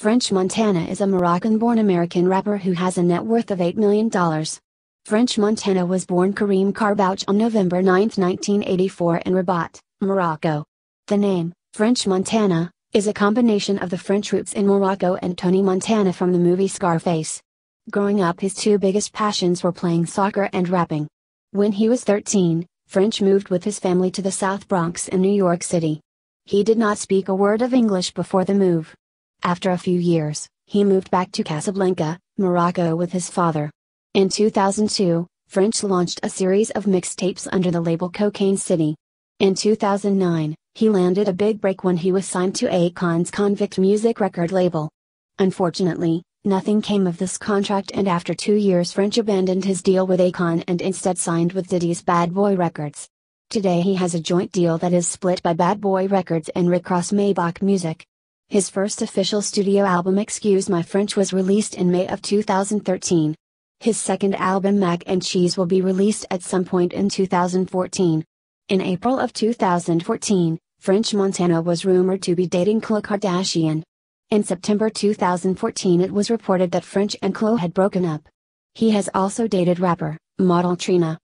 French Montana is a Moroccan-born American rapper who has a net worth of $8 million. French Montana was born Karim Karbouch on November 9, 1984 in Rabat, Morocco. The name, French Montana, is a combination of the French roots in Morocco and Tony Montana from the movie Scarface. Growing up his two biggest passions were playing soccer and rapping. When he was 13, French moved with his family to the South Bronx in New York City. He did not speak a word of English before the move, after a few years, he moved back to Casablanca, Morocco with his father. In 2002, French launched a series of mixtapes under the label Cocaine City. In 2009, he landed a big break when he was signed to Akon's Convict Music record label. Unfortunately, nothing came of this contract and after two years French abandoned his deal with Akon and instead signed with Diddy's Bad Boy Records. Today he has a joint deal that is split by Bad Boy Records and Ross Maybach Music. His first official studio album Excuse My French was released in May of 2013. His second album Mac and Cheese will be released at some point in 2014. In April of 2014, French Montana was rumored to be dating Khloe Kardashian. In September 2014 it was reported that French and Khloe had broken up. He has also dated rapper, model Trina.